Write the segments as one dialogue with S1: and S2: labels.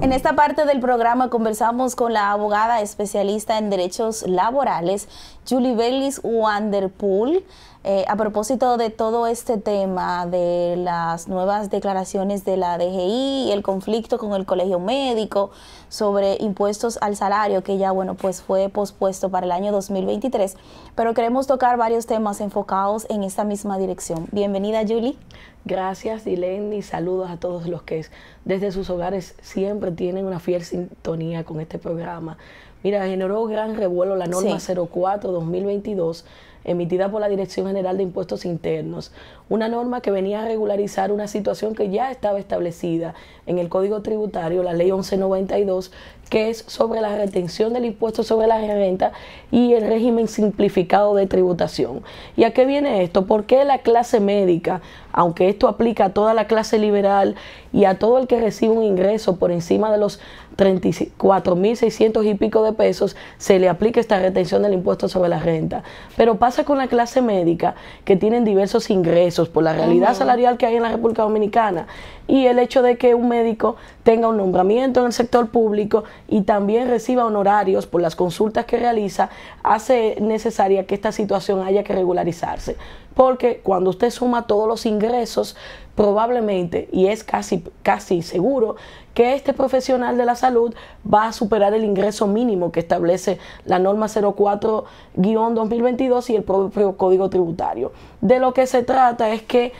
S1: En esta parte del programa conversamos con la abogada especialista en derechos laborales, Julie Bellis Wanderpool, eh, a propósito de todo este tema de las nuevas declaraciones de la DGI y el conflicto con el colegio médico sobre impuestos al salario, que ya, bueno, pues fue pospuesto para el año 2023, pero queremos tocar varios temas enfocados en esta misma dirección. Bienvenida, Julie. Gracias, y Saludos a todos los que desde sus hogares
S2: siempre tienen una fiel sintonía con este programa. Mira, generó gran revuelo la norma 04-2022 emitida por la Dirección General de Impuestos Internos, una norma que venía a regularizar una situación que ya estaba establecida en el Código Tributario, la Ley 1192, que es sobre la retención del impuesto sobre la renta y el régimen simplificado de tributación. ¿Y a qué viene esto? ¿Por qué la clase médica, aunque esto aplica a toda la clase liberal y a todo el que recibe un ingreso por encima de los 34.600 y pico de pesos, se le aplica esta retención del impuesto sobre la renta. Pero pasa con la clase médica, que tienen diversos ingresos por la realidad salarial que hay en la República Dominicana y el hecho de que un médico tenga un nombramiento en el sector público y también reciba honorarios por las consultas que realiza, hace necesaria que esta situación haya que regularizarse. Porque cuando usted suma todos los ingresos, probablemente, y es casi, casi seguro, que este profesional de la salud va a superar el ingreso mínimo que establece la norma 04-2022 y el propio Código Tributario. De lo que se trata es que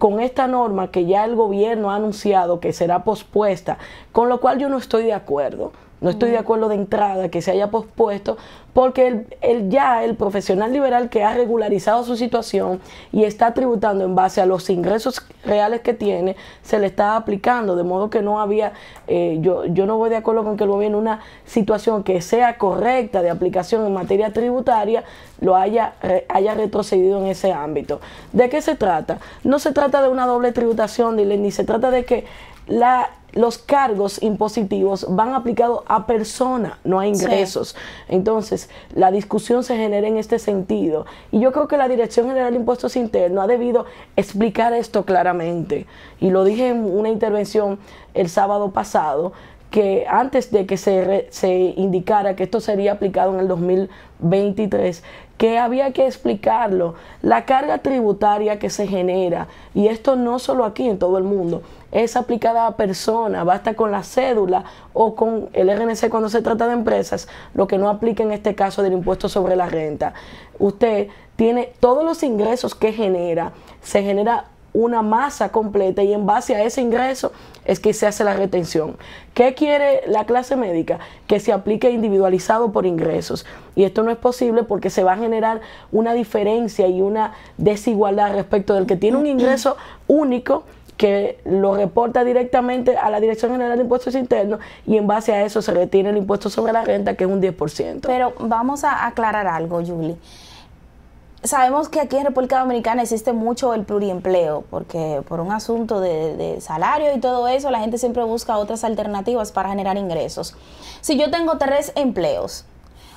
S2: con esta norma que ya el gobierno ha anunciado que será pospuesta, con lo cual yo no estoy de acuerdo. No estoy de acuerdo de entrada que se haya pospuesto porque el, ya el profesional liberal que ha regularizado su situación y está tributando en base a los ingresos reales que tiene, se le está aplicando, de modo que no había, eh, yo, yo no voy de acuerdo con que el gobierno una situación que sea correcta de aplicación en materia tributaria lo haya, haya retrocedido en ese ámbito. ¿De qué se trata? No se trata de una doble tributación, ni se trata de que la los cargos impositivos van aplicados a persona, no a ingresos. Entonces, la discusión se genera en este sentido. Y yo creo que la Dirección General de Impuestos Internos ha debido explicar esto claramente. Y lo dije en una intervención el sábado pasado, que antes de que se, se indicara que esto sería aplicado en el 2023, que había que explicarlo, la carga tributaria que se genera, y esto no solo aquí, en todo el mundo, es aplicada a persona basta con la cédula o con el RNC cuando se trata de empresas, lo que no aplica en este caso del impuesto sobre la renta. Usted tiene todos los ingresos que genera, se genera una masa completa y en base a ese ingreso es que se hace la retención. ¿Qué quiere la clase médica? Que se aplique individualizado por ingresos. Y esto no es posible porque se va a generar una diferencia y una desigualdad respecto del que tiene un ingreso único que lo reporta directamente a la Dirección General de Impuestos Internos y en base a eso se retiene el impuesto sobre la renta, que es un 10%.
S1: Pero vamos a aclarar algo, Julie. Sabemos que aquí en República Dominicana existe mucho el pluriempleo, porque por un asunto de, de, salario y todo eso, la gente siempre busca otras alternativas para generar ingresos. Si yo tengo tres empleos,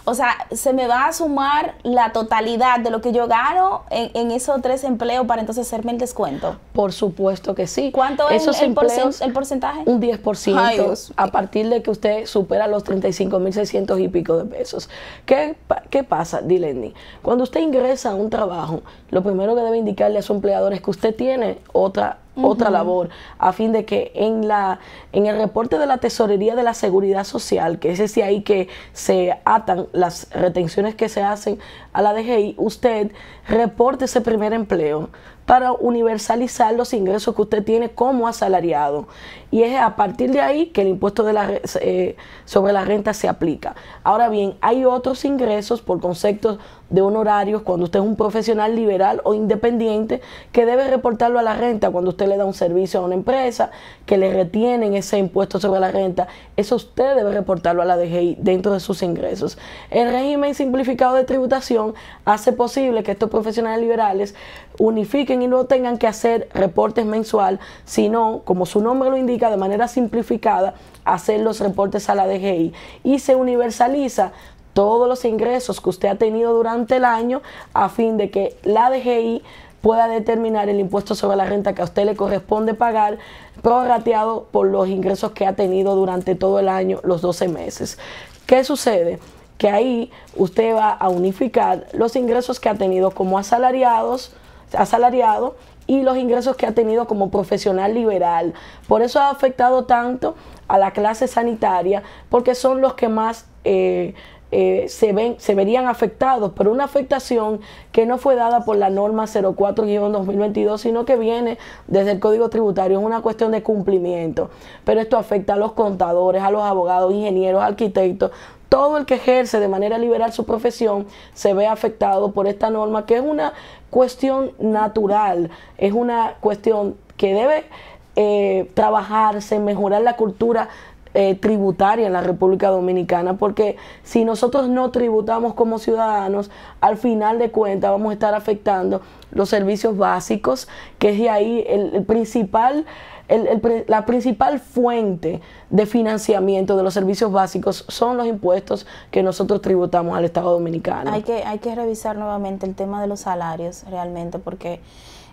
S1: o sea, se me va a sumar la totalidad de lo que yo gano en, esos tres empleos para entonces hacerme el descuento. Por supuesto que sí. ¿Cuánto es el, porcentaje? Un
S2: 10% a partir de que usted supera los 35.600 y pico de pesos. ¿Qué, qué pasa, Dilendi? Cuando usted ingresa a un trabajo, lo primero que debe indicarle a su empleador es que usted tiene otra otra labor, a fin de que en, la, en el reporte de la Tesorería de la Seguridad Social, que es ese ahí que se atan las retenciones que se hacen a la DGI, usted reporte ese primer empleo para universalizar los ingresos que usted tiene como asalariado. Y es a partir de ahí que el impuesto eh, sobre la renta se aplica. Ahora bien, hay otros ingresos por conceptos de honorarios cuando usted es un profesional liberal o independiente que debe reportarlo a la renta cuando usted le da un servicio a una empresa que le retienen ese impuesto sobre la renta. Eso usted debe reportarlo a la DGI dentro de sus ingresos. El régimen simplificado de tributación hace posible que estos profesionales liberales unifiquen y no tengan que hacer reportes mensual, sino, como su nombre lo indica, de manera simplificada, hacer los reportes a la DGI. Y se universaliza todos los ingresos que usted ha tenido durante el año a fin de que la DGI pueda determinar el impuesto sobre la renta que a usted le corresponde pagar, prorrateado por los ingresos que ha tenido durante todo el año, los 12 meses. ¿Qué sucede? Que ahí usted va a unificar los ingresos que ha tenido como asalariados, asalariado y los ingresos que ha tenido como profesional liberal. Por eso ha afectado tanto a la clase sanitaria, porque son los que más eh, eh, se, ven, se verían afectados pero una afectación que no fue dada por la norma 04-2022, sino que viene desde el Código Tributario. Es una cuestión de cumplimiento. Pero esto afecta a los contadores, a los abogados, ingenieros, arquitectos, todo el que ejerce de manera liberal su profesión se ve afectado por esta norma, que es una cuestión natural, es una cuestión que debe eh, trabajarse, mejorar la cultura eh, tributaria en la República Dominicana, porque si nosotros no tributamos como ciudadanos, al final de cuentas vamos a estar afectando los servicios básicos, que es de ahí el, el principal la principal fuente de financiamiento de los servicios básicos son los impuestos que nosotros tributamos al Estado Dominicano.
S1: Hay que, hay que revisar nuevamente el tema de los salarios realmente porque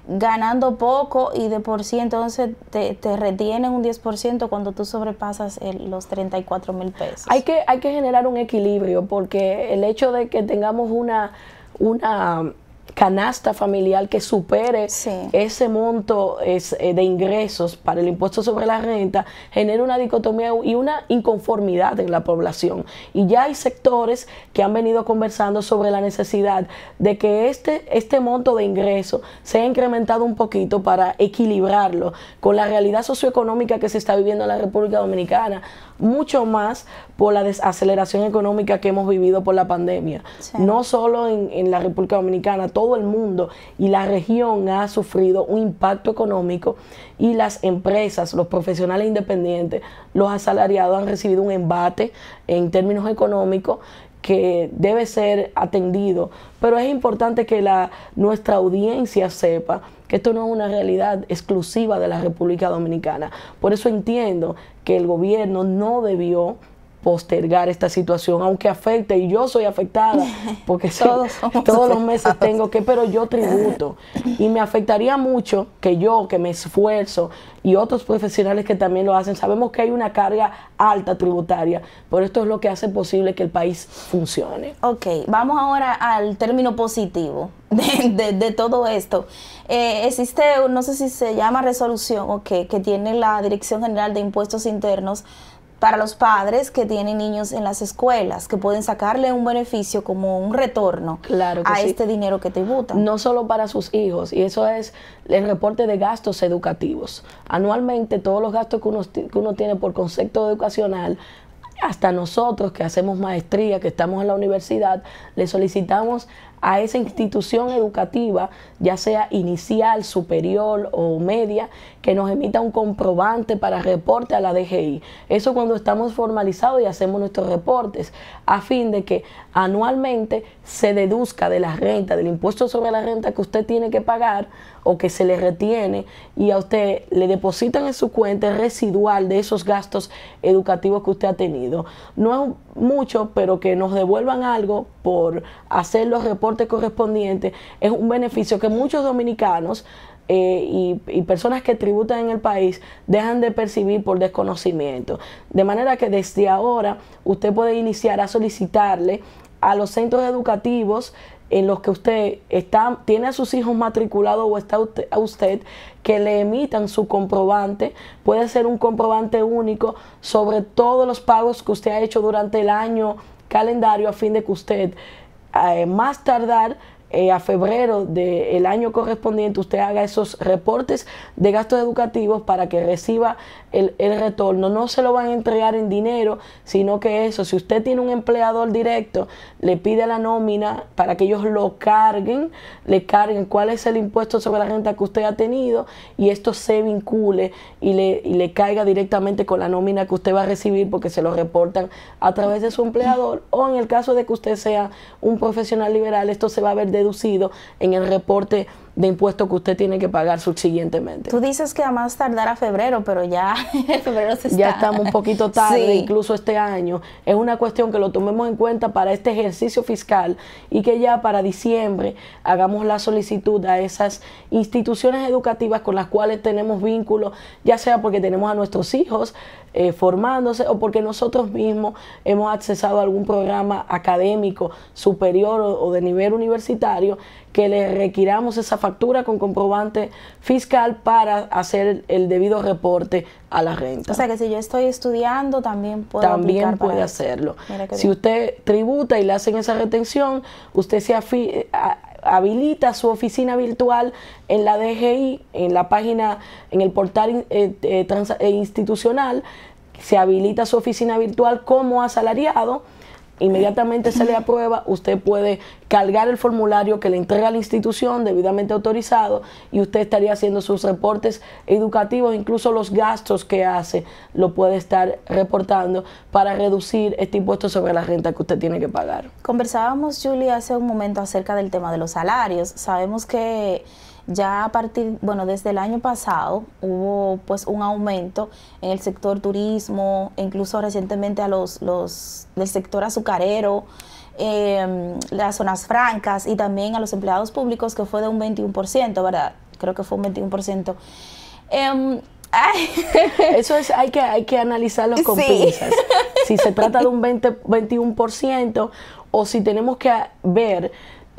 S1: ganando poco y de por sí entonces te, te retienen un 10% cuando tú sobrepasas los 34 mil pesos. Hay
S2: que, hay que generar un equilibrio porque el hecho de que tengamos una, una canasta familiar que supere ese monto eh, de ingresos para el impuesto sobre la renta genera una dicotomía y una inconformidad en la población. Y ya hay sectores que han venido conversando sobre la necesidad de que este, este monto de ingresos sea incrementado un poquito para equilibrarlo con la realidad socioeconómica que se está viviendo en la República Dominicana, mucho más por la desaceleración económica que hemos vivido por la pandemia. No solo en, la República Dominicana, todo el mundo y la región ha sufrido un impacto económico y las empresas, los profesionales independientes, los asalariados han recibido un embate en términos económicos que debe ser atendido, pero es importante que la, nuestra audiencia sepa que esto no es una realidad exclusiva de la República Dominicana. Por eso entiendo que el gobierno no debió postergar esta situación, aunque afecte, y yo soy afectada, porque todos, todos los meses tengo que, pero yo tributo. Y me afectaría mucho que yo, que me esfuerzo, y otros profesionales que también lo hacen, sabemos que hay una carga
S1: alta tributaria, pero esto es lo que hace posible que el país funcione. Ok, vamos ahora al término positivo de, de, todo esto. Eh, existe, no sé si se llama resolución o que tiene la Dirección General de Impuestos Internos, para los padres que tienen niños en las escuelas, que pueden sacarle un beneficio como un retorno a este dinero que tributan. No solo para sus hijos, y eso es el reporte
S2: de gastos educativos. Anualmente todos los gastos que que uno tiene por concepto educacional hasta nosotros que hacemos maestría, que estamos en la universidad, le solicitamos a esa institución educativa, ya sea inicial, superior o media, que nos emita un comprobante para reporte a la DGI. Eso cuando estamos formalizados y hacemos nuestros reportes, a fin de que anualmente se deduzca de la renta, del impuesto sobre la renta que usted tiene que pagar o que se le retiene y a usted le depositan en su cuenta residual de esos gastos educativos que usted ha tenido. No es mucho, pero que nos devuelvan algo por hacer los reportes correspondiente, es un beneficio que muchos dominicanos eh, y, personas que tributan en el país dejan de percibir por desconocimiento. De manera que desde ahora usted puede iniciar a solicitarle a los centros educativos en los que usted está, tiene a sus hijos matriculados o está a usted, que le emitan su comprobante. Puede ser un comprobante único sobre todos los pagos que usted ha hecho durante el año calendario a fin de que usted eh, más tardar eh, a febrero del año correspondiente usted haga esos reportes de gastos educativos para que reciba el, retorno. No se lo van a entregar en dinero, sino que eso, si usted tiene un empleador directo, le pide la nómina para que ellos lo carguen, le carguen cuál es el impuesto sobre la renta que usted ha tenido y esto se vincule y le, y le caiga directamente con la nómina que usted va a recibir porque se lo reportan a través de su empleador o en el caso de que usted sea un profesional liberal, esto se va a ver deducido en el reporte de impuestos que usted tiene que pagar subsiguientemente. Tú dices que además tardará tardar a febrero, pero
S1: ya febrero se está. Ya estamos un poquito tarde, incluso
S2: este año. Es una cuestión que lo tomemos en cuenta para este ejercicio fiscal y que ya para diciembre hagamos la solicitud a esas instituciones educativas con las cuales tenemos vínculos, ya sea porque tenemos a nuestros hijos eh, formándose o porque nosotros mismos hemos accesado a algún programa académico superior o de nivel universitario que le requiramos esa factura con comprobante fiscal para hacer el debido reporte a la renta. O sea que si yo estoy estudiando
S1: también puedo También puede hacerlo. Si
S2: usted tributa y le hacen esa retención, usted se eh, habilita su oficina virtual en la DGI, en la página, en el portal eh, eh, institucional, se habilita su oficina virtual como asalariado Inmediatamente se le aprueba, usted puede cargar el formulario que le entrega la institución debidamente autorizado y usted estaría haciendo sus reportes educativos, incluso los gastos que hace lo puede estar reportando para reducir este impuesto sobre la renta que usted tiene que pagar.
S1: Conversábamos, Julie, hace un momento acerca del tema de los salarios. Sabemos que ya a partir, bueno, desde el año pasado hubo pues un aumento en el sector turismo, incluso recientemente a los, los del sector azucarero, em, las zonas francas y también a los empleados públicos que fue de un 21%, ¿verdad? Creo que fue un 21%. Em, Eso es, hay que, hay que analizarlo con
S2: Si se trata de un 20, 21% o si tenemos que ver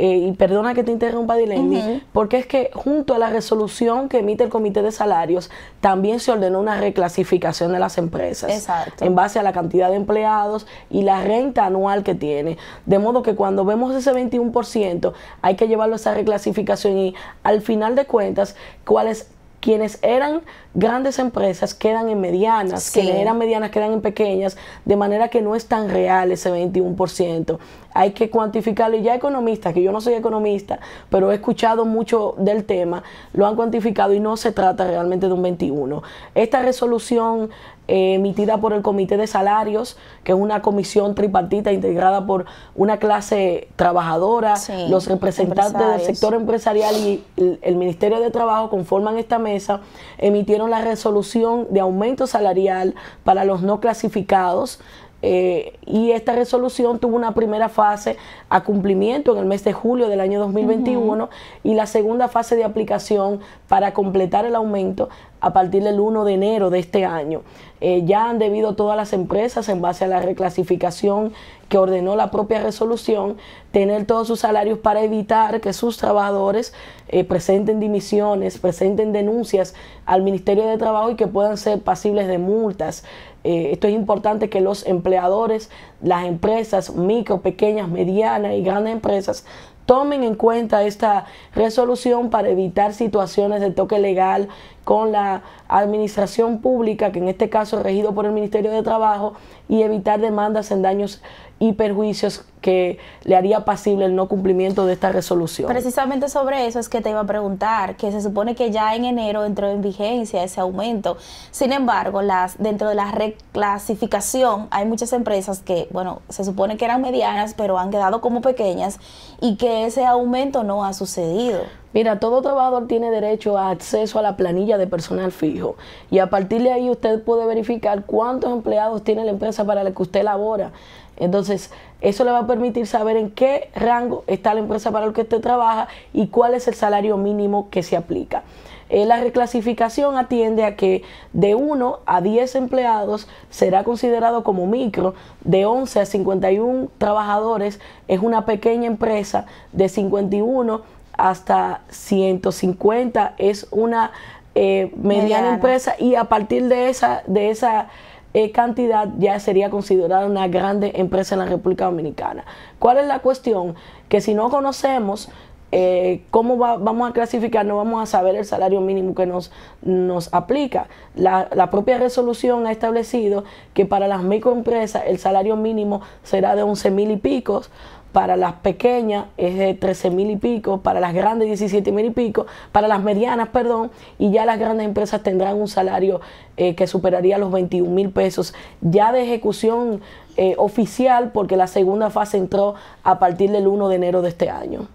S2: eh, y perdona que te interrumpa, Dilemi, porque es que junto a la resolución que emite el Comité de Salarios, también se ordenó una reclasificación de las empresas en base a la cantidad de empleados y la renta anual que tiene. De modo que cuando vemos ese 21%, hay que llevarlo a esa reclasificación y al final de cuentas, cuáles quienes eran grandes empresas quedan en medianas, quienes eran medianas quedan en pequeñas, de manera que no es tan real ese 21% hay que cuantificarlo. Y ya economistas, que yo no soy economista, pero he escuchado mucho del tema, lo han cuantificado y no se trata realmente de un 21. Esta resolución eh, emitida por el Comité de Salarios, que es una comisión tripartita integrada por una clase trabajadora, los representantes del sector empresarial y el, Ministerio de Trabajo conforman esta mesa, emitieron la resolución de aumento salarial para los no clasificados eh, y esta resolución tuvo una primera fase a cumplimiento en el mes de julio del año 2021 y la segunda fase de aplicación para completar el aumento a partir del 1 de enero de este año. Eh, ya han debido todas las empresas, en base a la reclasificación que ordenó la propia resolución, tener todos sus salarios para evitar que sus trabajadores eh, presenten dimisiones, presenten denuncias al Ministerio de Trabajo y que puedan ser pasibles de multas. Eh, esto es importante que los empleadores, las empresas micro, pequeñas, medianas y grandes empresas tomen en cuenta esta resolución para evitar situaciones de toque legal con la administración pública, que en este caso regido por el Ministerio de Trabajo, y evitar demandas en daños y perjuicios que le haría pasible el no cumplimiento de esta resolución.
S1: Precisamente sobre eso es que te iba a preguntar, que se supone que ya en enero entró en vigencia ese aumento. Sin embargo, las dentro de la reclasificación hay muchas empresas que, bueno, se supone que eran medianas, pero han quedado como pequeñas y que ese aumento no ha sucedido. Mira, todo trabajador tiene derecho a acceso a
S2: la planilla de personal fijo y a partir de ahí usted puede verificar cuántos empleados tiene la empresa para la que usted labora. Entonces, eso le va a permitir saber en qué rango está la empresa para la que usted trabaja y cuál es el salario mínimo que se aplica. Eh, la reclasificación atiende a que de 1 a 10 empleados será considerado como micro, de 11 a 51 trabajadores es una pequeña empresa, de 51 hasta 150. Es una eh, mediana, empresa y a partir de esa, de esa eh, cantidad ya sería considerada una grande empresa en la República Dominicana. ¿Cuál es la cuestión? Que si no conocemos eh, cómo vamos a clasificar, no vamos a saber el salario mínimo que nos, nos aplica. La, la, propia resolución ha establecido que para las microempresas el salario mínimo será de 11 mil y picos para las pequeñas es de 13 mil y pico, para las grandes 17 mil y pico, para las medianas, perdón, y ya las grandes empresas tendrán un salario eh, que superaría los 21 mil pesos ya de ejecución eh, oficial, porque la segunda fase entró a partir del 1 de enero de este año.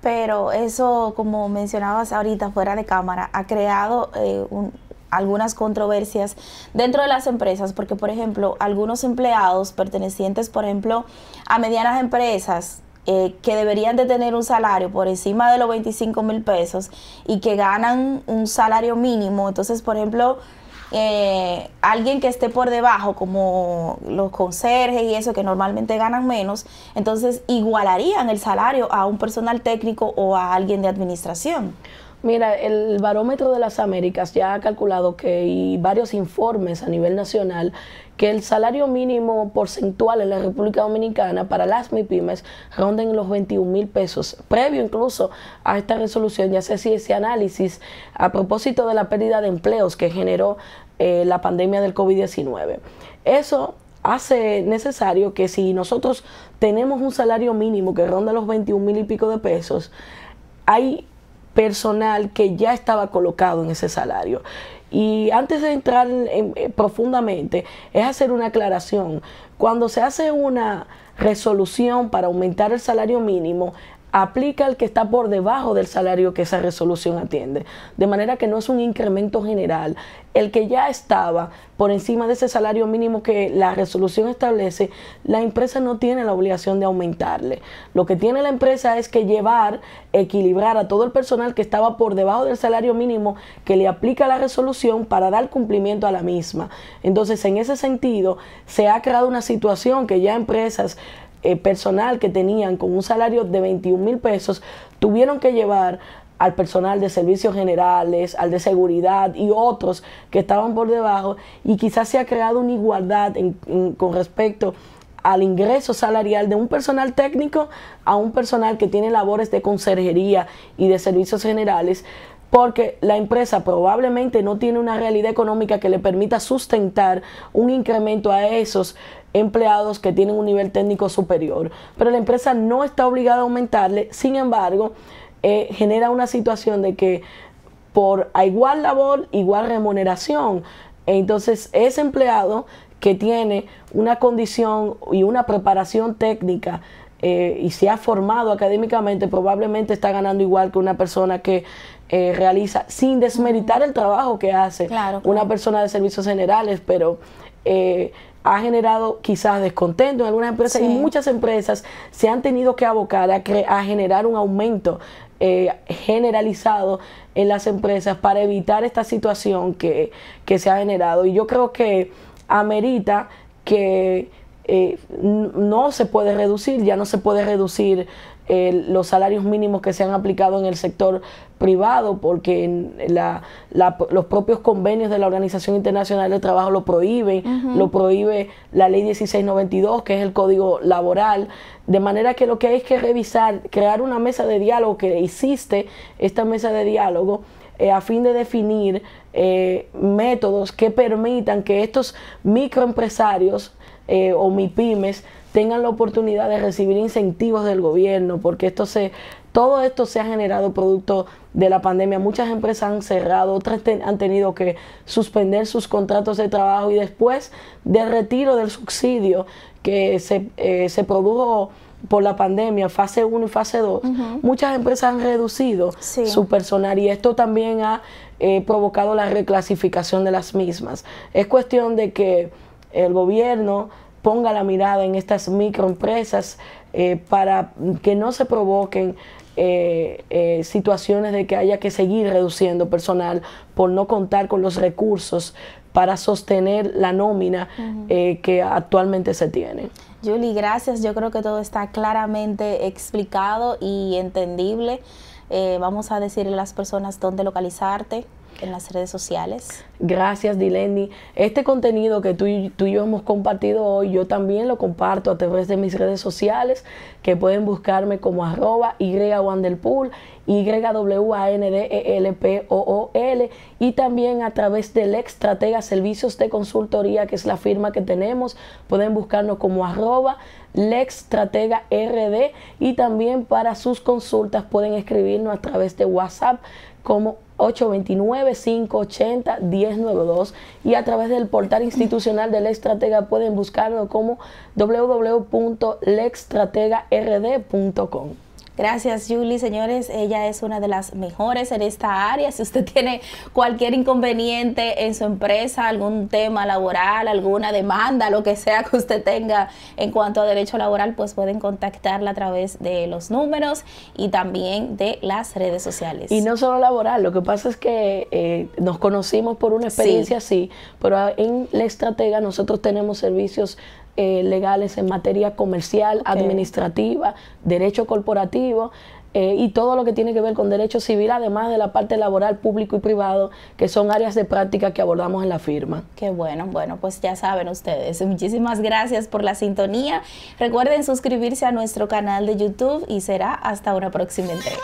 S1: Pero eso, como mencionabas ahorita, fuera de cámara, ha creado eh, un algunas controversias dentro de las empresas, porque por ejemplo, algunos empleados pertenecientes, por ejemplo, a medianas empresas, eh, que deberían de tener un salario por encima de los 25 mil pesos y que ganan un salario mínimo. Entonces, por ejemplo, eh, alguien que esté por debajo, como los conserjes y eso, que normalmente ganan menos, entonces igualarían el salario a un personal técnico o a alguien de administración. Mira, el barómetro de las
S2: Américas ya ha calculado que hay varios informes a nivel nacional que el salario mínimo porcentual en la República Dominicana para las MIPIMES en los 21 mil pesos. Previo incluso a esta resolución, ya se hacía ese análisis a propósito de la pérdida de empleos que generó eh, la pandemia del COVID-19. Eso hace necesario que si nosotros tenemos un salario mínimo que ronda los 21 mil y pico de pesos, hay personal que ya estaba colocado en ese salario. Y antes de entrar eh, profundamente, es hacer una aclaración. Cuando se hace una resolución para aumentar el salario mínimo, aplica el que está por debajo del salario que esa resolución atiende. De manera que no es un incremento general. El que ya estaba por encima de ese salario mínimo que la resolución establece, la empresa no tiene la obligación de aumentarle. Lo que tiene la empresa es que llevar, equilibrar a todo el personal que estaba por debajo del salario mínimo que le aplica la resolución para dar cumplimiento a la misma. Entonces, en ese sentido, se ha creado una situación que ya empresas eh, personal que tenían con un salario de 21 mil pesos tuvieron que llevar al personal de servicios generales, al de seguridad y otros que estaban por debajo y quizás se ha creado una igualdad con respecto al ingreso salarial de un personal técnico a un personal que tiene labores de conserjería y de servicios generales, porque la empresa probablemente no tiene una realidad económica que le permita sustentar un incremento a esos empleados que tienen un nivel técnico superior. Pero la empresa no está obligada a aumentarle, sin embargo, eh, genera una situación de que por igual labor, igual remuneración. Entonces, ese empleado que tiene una condición y una preparación técnica eh, y se ha formado académicamente, probablemente está ganando igual que una persona que eh, realiza, sin desmeritar el trabajo que hace una persona de servicios generales, pero eh, ha generado quizás descontento en algunas empresas y muchas empresas se han tenido que abocar a, generar un aumento generalizado en las empresas para evitar esta situación que se ha generado. Y yo creo que amerita que eh, no se puede reducir, ya no se puede reducir eh, los salarios mínimos que se han aplicado en el sector privado, porque en los propios convenios de la Organización Internacional del Trabajo lo prohíben, lo prohíbe la ley 1692, que es el código laboral, de manera que lo que hay es que revisar, crear una mesa de diálogo que existe, esta mesa de diálogo, eh, a fin de definir eh, métodos que permitan que estos microempresarios eh, o mipymes tengan la oportunidad de recibir incentivos del gobierno, porque esto se, todo esto se ha generado producto de la pandemia. Muchas empresas han cerrado, otras han tenido que suspender sus contratos de trabajo y después del retiro del subsidio que se, se produjo por la pandemia, fase 1 y fase 2, muchas empresas han reducido su personal y esto también ha eh, provocado la reclasificación de las mismas. Es cuestión de que el gobierno ponga la mirada en estas microempresas eh, para que no se provoquen eh, situaciones de que haya que seguir reduciendo personal por no contar con los recursos para sostener la nómina eh, que actualmente se tiene.
S1: Julie, gracias. Yo creo que todo está claramente explicado y entendible. Eh, vamos a decirle a las personas dónde localizarte, en las redes sociales.
S2: Gracias, Dileni. Este contenido que tú, tú, y yo hemos compartido hoy, yo también lo comparto a través de mis redes sociales, que pueden buscarme como arroba YWandelpool, YWANDELPOOL, y también a través del Extratega Servicios de Consultoría, que es la firma que tenemos, pueden buscarnos como arroba RD, y también para sus consultas pueden escribirnos a través de WhatsApp como 829-580-1092 y a través del portal institucional de La Estratega pueden buscarlo como
S1: www.lextrategard.com. Gracias, Julie. Señores, ella es una de las mejores en esta área. Si usted tiene cualquier inconveniente en su empresa, algún tema laboral, alguna demanda, lo que sea que usted tenga en cuanto a derecho laboral, pues pueden contactarla a través de los números y también de las redes sociales. Y no
S2: solo laboral, lo que pasa es que eh, nos conocimos por una experiencia sí. así, pero en la estratega nosotros tenemos servicios eh, legales en materia comercial, administrativa, derecho corporativo. Eh, y todo lo que tiene que ver con derecho civil, además de la parte laboral, público y privado, que son áreas de práctica que abordamos en la firma.
S1: Qué bueno, bueno, pues ya saben ustedes. Muchísimas gracias por la sintonía. Recuerden suscribirse a nuestro canal de YouTube y será hasta una próxima entrega.